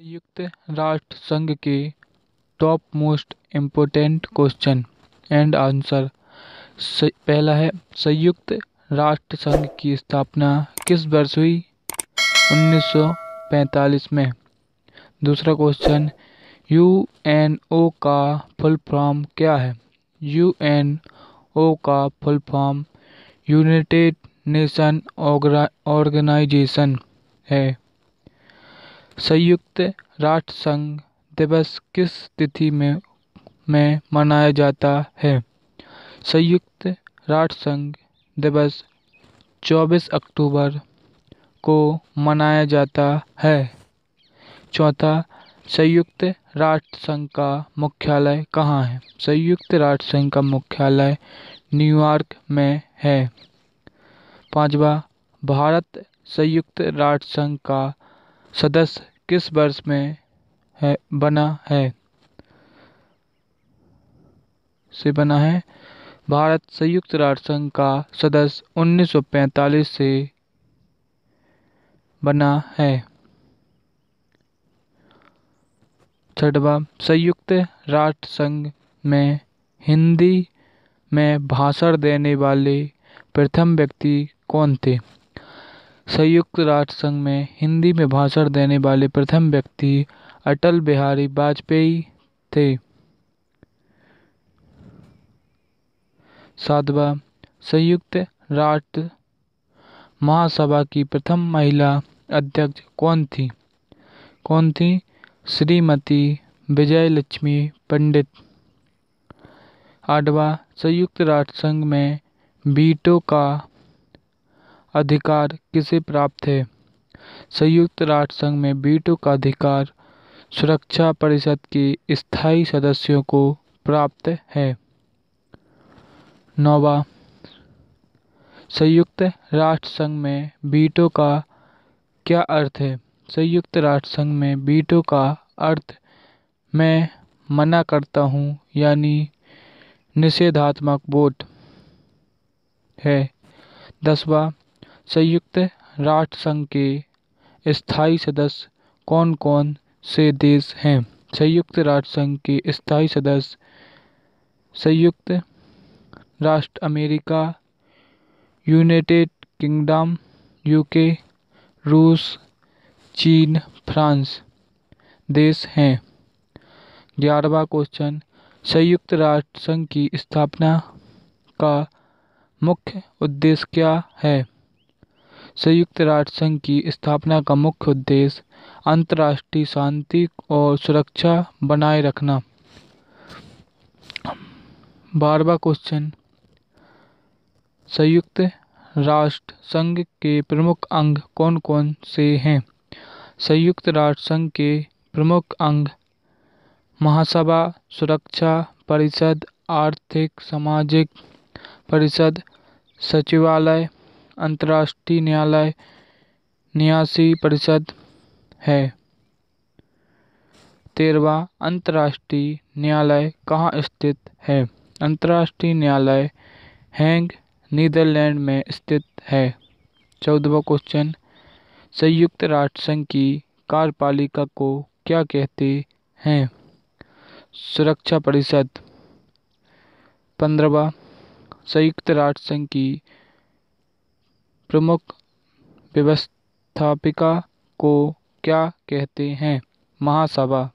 संयुक्त राष्ट्र संघ के top most important question and answer पहला है संयुक्त राष्ट्र संघ की स्थापना किस वर्ष हुई 1945 में दूसरा क्वेश्चन यूएनओ का फुल फॉर्म क्या है यूएनओ का full form United Nation Organization है संयुक्त राष्ट्र संघ दिवस किस तिथि में में मनाया जाता है संयुक्त राष्ट्र संघ दिवस चौबीस अक्टूबर को मनाया जाता है चौथा संयुक्त राष्ट्र संघ का मुख्यालय कहाँ है संयुक्त राष्ट्र संघ का मुख्यालय न्यूयॉर्क में है पांचवा भारत संयुक्त राष्ट्र संघ का सदस्य किस वर्ष में है बना है से बना है भारत संयुक्त राष्ट्र संघ का सदस्य 1945 से बना है छठवा संयुक्त राष्ट्र संघ में हिंदी में भाषण देने वाले प्रथम व्यक्ति कौन थे संयुक्त राष्ट्र संघ में हिंदी में भाषण देने वाले प्रथम व्यक्ति अटल बिहारी वाजपेयी थे सातवा संयुक्त राष्ट्र महासभा की प्रथम महिला अध्यक्ष कौन थी कौन थी श्रीमती विजय लक्ष्मी पंडित आठवा संयुक्त राष्ट्र संघ में बीटो का अधिकार किसे प्राप्त है संयुक्त राष्ट्र संघ में वीटो का अधिकार सुरक्षा परिषद के स्थायी सदस्यों को प्राप्त है नौवा संयुक्त राष्ट्र संघ में बीटो का क्या अर्थ है संयुक्त राष्ट्र संघ में बीटो का अर्थ मैं मना करता हूँ यानी निषेधात्मक वोट है दसवा संयुक्त राष्ट्र संघ के स्थायी सदस्य कौन कौन से देश हैं संयुक्त राष्ट्र संघ के स्थायी सदस्य संयुक्त राष्ट्र अमेरिका यूनाइटेड किंगडम यूके रूस चीन फ्रांस देश हैं ग्यारहवा क्वेश्चन संयुक्त राष्ट्र संघ की स्थापना का मुख्य उद्देश्य क्या है संयुक्त राष्ट्र संघ की स्थापना का मुख्य उद्देश्य अंतर्राष्ट्रीय शांति और सुरक्षा बनाए रखना बारवा क्वेश्चन संयुक्त राष्ट्र संघ के प्रमुख अंग कौन कौन से हैं संयुक्त राष्ट्र संघ के प्रमुख अंग महासभा सुरक्षा परिषद आर्थिक सामाजिक परिषद सचिवालय अंतर्राष्ट्रीय न्यायालय न्यासी परिषद है तेरवा अंतर्राष्ट्रीय न्यायालय कहाँ स्थित है अंतर्राष्ट्रीय न्यायालय हैंग नीदरलैंड में स्थित है चौदहवा क्वेश्चन संयुक्त राष्ट्र संघ की कार्यपालिका को क्या कहते हैं सुरक्षा परिषद पंद्रवा संयुक्त राष्ट्र संघ की प्रमुख व्यवस्थापिका को क्या कहते हैं महासभा